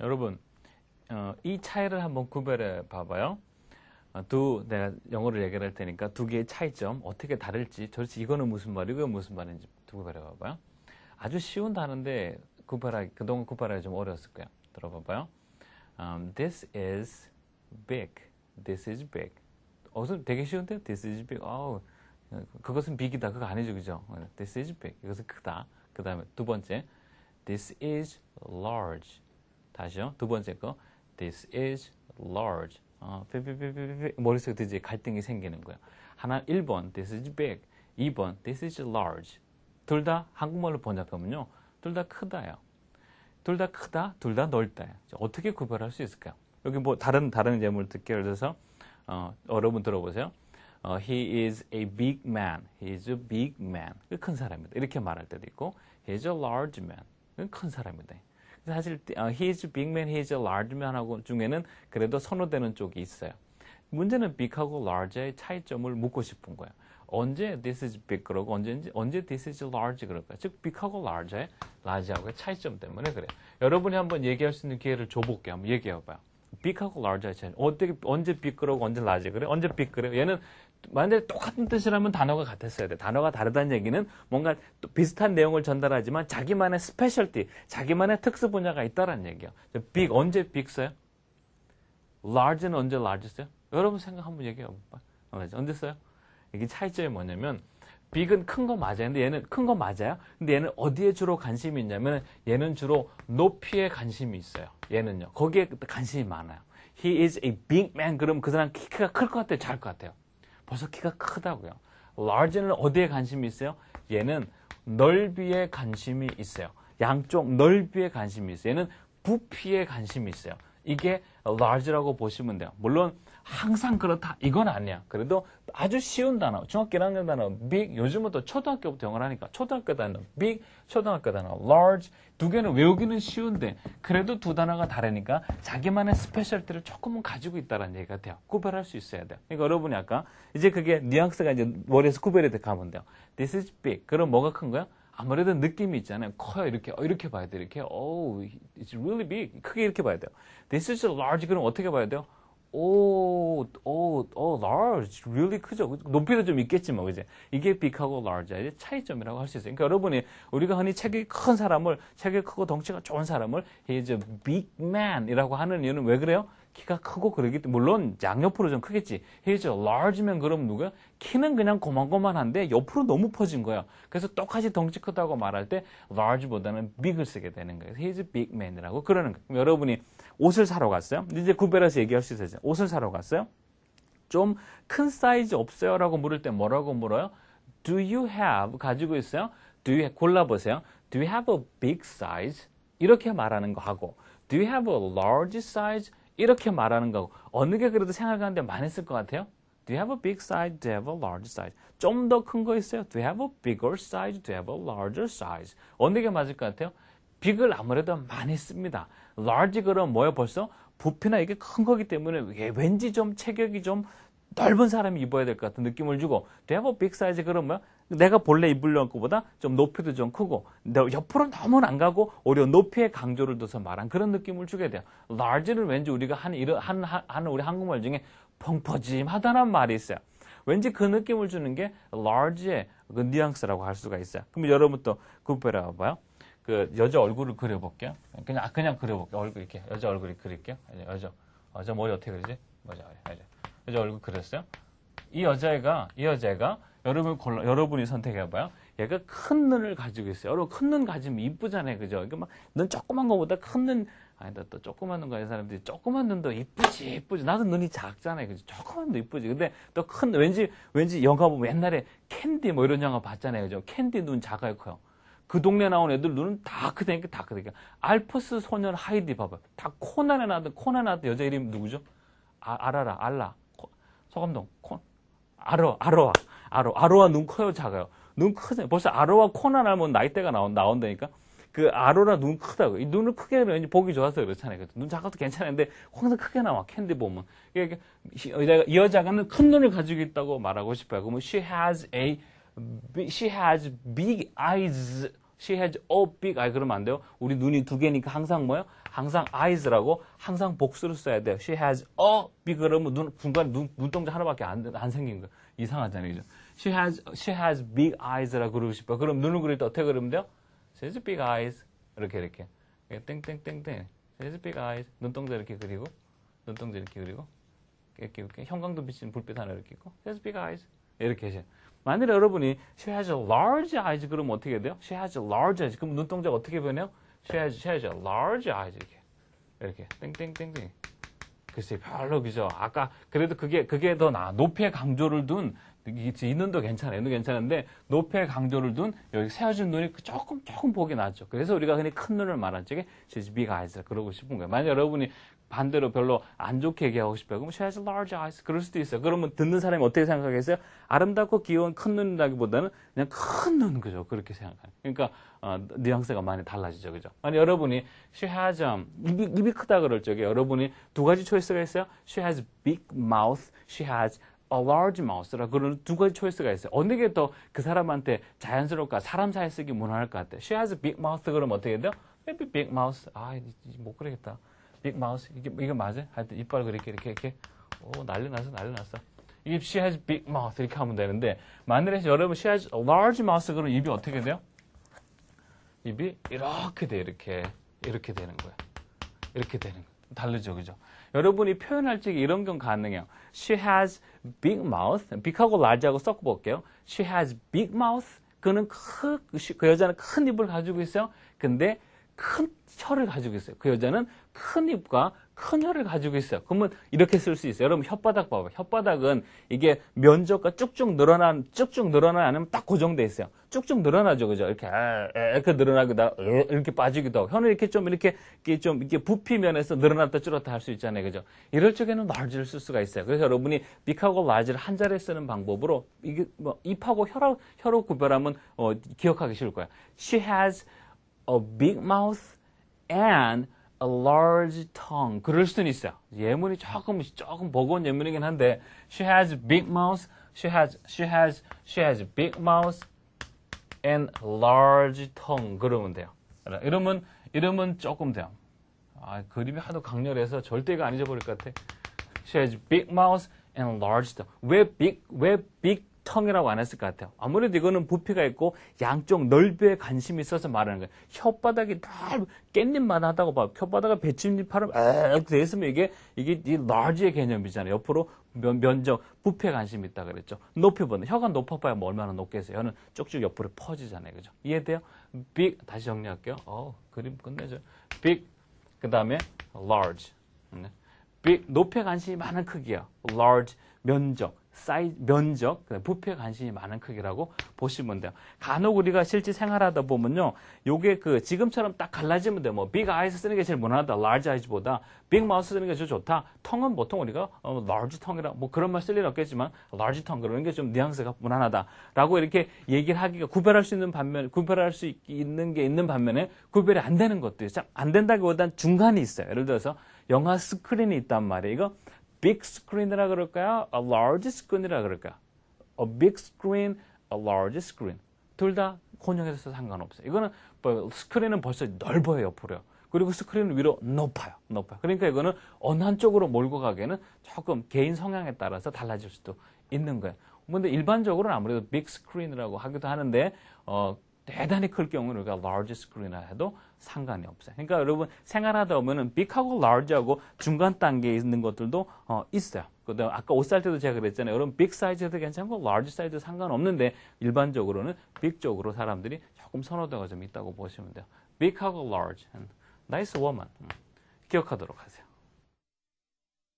여러분 어, 이 차이를 한번 구별해 봐봐요. 아, 두 내가 영어를 얘기를 할 테니까 두 개의 차이점 어떻게 다를지 도대체 이거는 무슨 말이고 무슨 말인지 구별해 봐봐요. 아주 쉬운 단어인데 구별하기 그동안 구별하기 좀 어려웠을 거야. 들어봐봐요. Um, this is big. This is big. 어서 되게 쉬운데 this is big. 아우 그것은 빅이다. 그거 아니죠, 그죠? This is big. 이것은 크다. 그 다음에 두 번째, this is large. 다시요. 두 번째 거. This is large. 어, 머릿속에 이제 갈등이 생기는 거예요. 하나 1번 this is big, 2번 this is large. 둘 다 한국말로 번역하면요. 둘 다 크다요. 둘 다 크다, 둘 다 넓다. 어떻게 구별할 수 있을까요? 여기 뭐 다른 다른 예물 듣게 해서 어, 여러분 들어보세요. 어, he is a big man. He is a big man. 큰 사람이다. 이렇게 말할 때도 있고, he is a large man. 큰 사람이다. 사실 히즈 빅맨 히즈 라 m a n 하고 중에는 그래도 선호되는 쪽이 있어요. 문제는 b i 하고라 a r 의 차이점을 묻고 싶은 거예요. 언제 this is big 그러고 언제인지 언제 this is large 그럴까? 요즉 b i 하고라 a r 의라 a 하고의 차이점 때문에 그래요. 여러분이 한번 얘기할 수 있는 기회를 줘볼게요. 한번 얘기해봐요. b i 하고라 a r 의 차이. 어떻게 언제 b i 그러고 언제 라 a 그래? 언제 big 그래? 얘는 만약에 똑같은 뜻이라면 단어가 같았어야 돼. 단어가 다르다는 얘기는 뭔가 비슷한 내용을 전달하지만 자기만의 스페셜티, 자기만의 특수 분야가 있다라는 얘기야. big 언제 big 써요? large는 언제 large 써요? 여러분 생각 한번 얘기해 봐. 언제 써요? 이게 차이점이 뭐냐면 빅은 큰 거 맞아요. 근데 얘는 큰 거 맞아요. 근데 얘는 어디에 주로 관심이 있냐면 얘는 주로 높이에 관심이 있어요. 얘는요. 거기에 관심이 많아요. He is a big man. 그럼 그 사람 키가 클 것 같아요? 잘 것 같아요? 벌써 키가 크다고요. large는 어디에 관심이 있어요? 얘는 넓이에 관심이 있어요. 양쪽 넓이에 관심이 있어요. 얘는 부피에 관심이 있어요. 이게 large라고 보시면 돼요. 물론 항상 그렇다 이건 아니야. 그래도 아주 쉬운 단어, 중학교 1학년 단어 big, 요즘은 또 초등학교부터 영어를 하니까 초등학교 단어 big, 초등학교 단어 large 두 개는 외우기는 쉬운데 그래도 두 단어가 다르니까 자기만의 스페셜티를 조금은 가지고 있다는 얘기 같아요. 구별할 수 있어야 돼요. 그러니까 여러분이 아까 이제 그게 뉘앙스가 이제 머리에서 구별이 돼 가면 돼요. This is big. 그럼 뭐가 큰 거야? 아무래도 느낌이 있잖아요. 커요. 이렇게, 어, 이렇게 봐야 돼. 이렇게, oh, it's really big. 크게 이렇게 봐야 돼요. This is large. 그럼 어떻게 봐야 돼요? 오, 오, 오, large, really 크죠. 높이도 좀 있겠지만, 뭐, 그지? 이게 big하고 large의 차이점이라고 할 수 있어요. 그러니까 여러분이 우리가 흔히 체격이 큰 사람을, 체격 크고 덩치가 좋은 사람을 이제 is big man이라고 하는 이유는 왜 그래요? 키가 크고 그러기 때문에 물론 양옆으로 좀 크겠지. he's large면 그럼 누구야? 키는 그냥 고만고만한데 옆으로 너무 퍼진 거야. 그래서 똑같이 덩치 크다고 말할 때 large보다는 big을 쓰게 되는 거예요. he's big man이라고 그러는 거예요. 여러분이 옷을 사러 갔어요. 이제 구별해서 얘기할 수 있어요. 옷을 사러 갔어요. 좀 큰 사이즈 없어요? 라고 물을 때 뭐라고 물어요? Do you have 가지고 있어요? Do you 골라보세요. Do you have a big size? 이렇게 말하는 거 하고 Do you have a large size? 이렇게 말하는 거고 어느 게 그래도 생각하는데 많았을 것 같아요? Do you have a big size? Do you have a large size? 좀 더 큰 거 있어요? Do you have a bigger size? Do you have a larger size? 어느 게 맞을 것 같아요? 빅을 아무래도 많이 씁니다. large 그럼 뭐예요? 벌써 부피나 이게 큰 거기 때문에 왠지 좀 체격이 좀 넓은 사람이 입어야 될 것 같은 느낌을 주고 Do you have a big size? 그러면 내가 본래 입을려는 것보다 좀 높이도 좀 크고 옆으로 너무 안 가고 오히려 높이의 강조를 둬서 말한 그런 느낌을 주게 돼요. large를 왠지 우리가 한 이런 한, 한 우리 한국말 중에 펑퍼짐하다는 말이 있어요. 왠지 그 느낌을 주는 게 large의 그 뉘앙스라고 할 수가 있어요. 그럼 여러분 또 구별해 봐요. 그 여자 얼굴을 그려볼게요. 그냥 아, 그냥 그려볼게요. 얼굴 이렇게 여자 얼굴이 그릴게요. 여자 여자 머리 어떻게 그리지? 맞아, 맞아. 여자 얼굴 그렸어요. 이 여자애가 이 여자애가 여러분 골라, 여러분이 선택해봐요. 얘가 큰 눈을 가지고 있어요. 여러분 큰 눈 가지면 이쁘잖아요, 그죠? 이게 막눈 조그만 거보다 큰 눈, 아니다 또 조그만 눈 가진 사람들이 조그만 눈도 이쁘지, 이쁘지. 나도 눈이 작잖아요, 그죠? 조그만 눈도 이쁘지. 근데 또큰 왠지 왠지 영화 보면 옛날에 캔디 뭐 이런 영화 봤잖아요, 그죠? 캔디 눈 작아요, 커요. 그 동네 나온 애들 눈은 다 크다니까 다 크다니까. 알프스 소년 하이디 봐봐. 다 코난에 나왔던 코난 에 나왔던 여자 이름 누구죠? 아, 알아라 알라 소감동 코 알어 알어와 아로. 아로와 눈 커요, 작아요? 눈 크세요. 벌써 아로와 코나 나면 나이대가 나온, 나온다니까? 그 아로라 눈 크다고. 이 눈을 크게 하면 보기 좋아서 그렇잖아요. 눈 작아도 괜찮은데 항상 크게 나와 캔디 보면. 그러니까 이 여자가는 큰 눈을 가지고 있다고 말하고 싶어요. 그러면 she has a she has big eyes She has a big eye. 그러면 안 돼요. 우리 눈이 두 개니까 항상 뭐예요? 항상 eyes라고 항상 복수를 써야 돼요. She has a big 그러면 눈 중간 눈 눈동자 하나밖에 안, 안 생긴 거. 이상하잖아요. 그죠? She has she has big eyes라고 그러고 싶어. 그럼 눈을 그릴 때 어떻게 그러면 돼요? She has big eyes. 이렇게 이렇게. 땡땡땡땡. She has big eyes. 눈동자 이렇게 그리고 눈동자 이렇게 그리고 이렇게 이렇게 형광등 비치는 불빛 하나 이렇게 있고 She has big eyes. 이렇게 해서 만일에 여러분이 she has a large eyes 그러면 어떻게 돼요? she has a large eyes 그럼 눈동자가 어떻게 변해요? she has, she has a large eyes 이렇게 이렇게 땡땡땡땡 글쎄 별로 그죠 아까 그래도 그게 그게 더 나아 높이의 강조를 둔 이 눈도 괜찮아요. 눈 괜찮은데 높이의 강조를 둔 여기 세워진 눈이 그 조금 조금 보기 낫죠. 그래서 우리가 흔히 큰 눈을 말하지. She's big eyes. 그러고 싶은 거예요. 만약 여러분이 반대로 별로 안 좋게 얘기하고 싶어요. 그럼 she has large eyes. 그럴 수도 있어요. 그러면 듣는 사람이 어떻게 생각하겠어요? 아름답고 귀여운 큰 눈이라기보다는 그냥 큰 눈, 그죠? 그렇게 생각해요. 그러니까 어, 뉘앙스가 많이 달라지죠, 그죠? 만약 여러분이 she has um, 입이, 입이 크다 그럴 적에 여러분이 두 가지 초이스가 있어요. she has big mouth, she has a large mouth라 그런 두 가지 초이스가 있어요. 어느 게 더 그 사람한테 자연스러울까 사람 사이 쓰기 무난할 것 같아요. She has a big mouth 그럼 어떻게 돼요? Maybe big mouth. 아, 못 그러겠다. 빅 마우스 이게 이거 맞아? 하여튼 이빨을 이렇게 이렇게 이렇게 오 난리 났어 난리 났어. 이게 she has big mouth 이렇게 하면 되는데 만일에 여러분 she has large mouth 그러면 입이 어떻게 돼요? 입이 이렇게 돼 이렇게 이렇게 되는 거야. 이렇게 되는 거야. 다르죠, 그죠? 여러분이 표현할 적에 이런 건 가능해요. She has big mouth. big하고 large하고 섞어볼게요. She has big mouth. 그는 크, 그, 그 여자는 큰 입을 가지고 있어요. 근데 큰 혀를 가지고 있어요. 그 여자는 큰 입과 큰 혀를 가지고 있어요. 그러면 이렇게 쓸 수 있어요. 여러분 혓바닥 봐봐. 혓바닥은 이게 면적과 쭉쭉 늘어난 쭉쭉 늘어나지 않면딱 고정돼 있어요. 쭉쭉 늘어나죠, 그죠? 이렇게 아, 아, 이렇게 늘어나기도 하고 이렇게 빠지기도 하고 혀는 이렇게 좀 이렇게 좀 이렇게 부피 면에서 늘어났다 줄었다 할 수 있잖아요, 그죠? 이럴 적에는 large를 쓸 수가 있어요. 그래서 여러분이 big하고 large를 한 자리에 쓰는 방법으로 이게 뭐 입하고 혀로 혀로 구별하면 어, 기억하기 쉬울 거예요. She has a big mouth and a large tongue. 그럴 수는 있어요. 예문이 조금 조금 버거운 예문이긴 한데 she has big mouth. She has she has she has big mouth and large tongue. 그러면 돼요. 이러면 이러면 조금 돼요. 아, 그림이 하도 강렬해서 절대가 안 잊어버릴 것 같아. She has big mouth and large tongue. 왜 big 왜 big 텅이라고 안 했을 것 같아요. 아무래도 이거는 부피가 있고 양쪽 넓이에 관심이 있어서 말하는 거예요. 혓바닥이 넓 깻잎만 하다고 봐. 혓바닥을 배침잎처럼 돼 있으면 이게 이게 이 large의 개념이잖아요. 옆으로 면, 적 부피에 관심이 있다 그랬죠. 높이 보는 혀가 높아봐야 뭐 얼마나 높겠어요. 혀는 쭉쭉 옆으로 퍼지잖아요. 그죠? 이해돼요? big 다시 정리할게요. 어 그림 끝내죠. big 그다음에 large. 네. big 높이에 관심이 많은 크기야. large 면적 사이즈, 면적, 부피에 관심이 많은 크기라고 보시면 돼요. 간혹 우리가 실제 생활하다 보면요. 요게 그 지금처럼 딱 갈라지면 돼요. 뭐, big eyes 쓰는 게 제일 무난하다. large eyes보다. big mouth 쓰는 게 제일 좋다. 텅은 보통 우리가 어, large tongue이라, 뭐 그런 말 쓸 일 없겠지만, large tongue 그런 게 좀 뉘앙스가 무난하다. 라고 이렇게 얘기를 하기가 구별할 수 있는 반면, 구별할 수 있는 게 있는 반면에 구별이 안 되는 것도 있어요. 안 된다기보단 중간이 있어요. 예를 들어서 영화 스크린이 있단 말이에요. 이거 빅 스크린이라 그럴까요? a large screen이라 그럴까요? a big screen, a large screen. 둘다 혼용해서 상관없어요. 이거는 뭐 스크린은 벌써 넓어요, 옆으로요. 그리고 스크린 은 위로 높아요. 높아요. 그러니까 이거는 어느 한쪽으로 몰고 가기에는 조금 개인 성향에 따라서 달라질 수도 있는 거예요. 근데 일반적으로는 아무래도 빅 스크린이라고 하기도 하는데 어, 대단히 클 경우는 우리가 large screen이라 해도 상관이 없어요. 그러니까 여러분 생활하다 보면은 빅하고 라 a r 하고 중간 단계에 있는 것들도 어, 있어요. 그다음 아까 옷 살 때도 제가 그랬잖아요. 여러분 빅 사이즈도 괜찮고 라 a r 사이즈도 상관없는데 일반적으로는 빅 쪽으로 사람들이 조금 선호도가 좀 있다고 보시면 돼요. 빅하고 라 a r g e 음, nice 음, 기억하도록 하세요.